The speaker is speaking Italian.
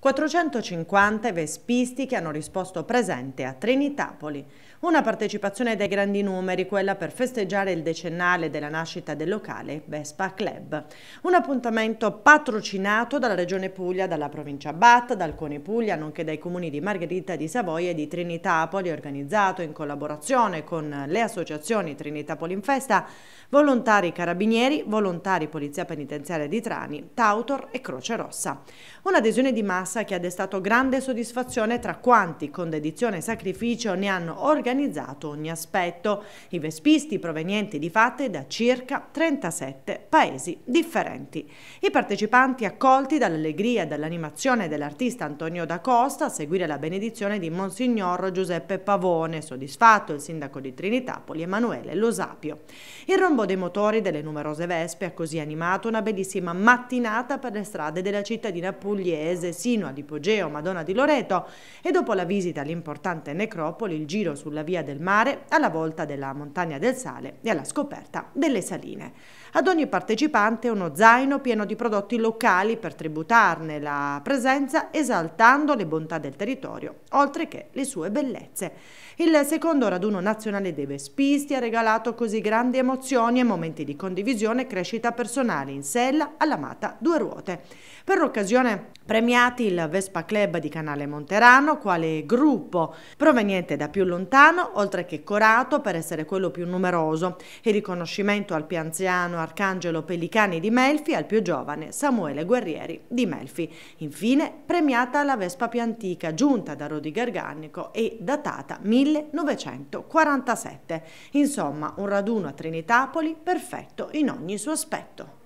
450 vespisti che hanno risposto presente a Trinitapoli. Una partecipazione dai grandi numeri, quella per festeggiare il decennale della nascita del locale Vespa Club. Un appuntamento patrocinato dalla Regione Puglia, dalla provincia Bat, dal Cone Puglia, nonché dai comuni di Margherita di Savoia e di Trinitapoli, organizzato in collaborazione con le associazioni Trinitapoli in Festa, volontari carabinieri, volontari polizia penitenziaria di Trani, Tautor e Croce Rossa. Un'adesione di massa massa che ha destato grande soddisfazione tra quanti con dedizione e sacrificio ne hanno organizzato ogni aspetto. I vespisti provenienti di fatte da circa 37 paesi differenti. I partecipanti accolti dall'allegria e dall'animazione dell'artista Antonio da Costa a seguire la benedizione di Monsignor Giuseppe Pavone, soddisfatto il sindaco di Trinitapoli Emanuele Losapio. Il rombo dei motori delle numerose vespe ha così animato una bellissima mattinata per le strade della cittadina pugliese sino vicino ad Ipogeo Madonna di Loreto e dopo la visita all'importante necropoli il giro sulla via del mare alla volta della montagna del sale e alla scoperta delle saline. Ad ogni partecipante uno zaino pieno di prodotti locali per tributarne la presenza esaltando le bontà del territorio oltre che le sue bellezze. Il secondo raduno nazionale dei Vespisti ha regalato così grandi emozioni e momenti di condivisione e crescita personale in sella all'amata due ruote. Per l'occasione premiati il Vespa Club di Canale Monterano, quale gruppo proveniente da più lontano, oltre che corato per essere quello più numeroso. Il riconoscimento al più anziano Arcangelo Pellicani di Melfi, al più giovane Samuele Guerrieri di Melfi. Infine, premiata la Vespa più antica, giunta da Rodi Garganico e datata 1947. Insomma, un raduno a Trinitapoli perfetto in ogni suo aspetto.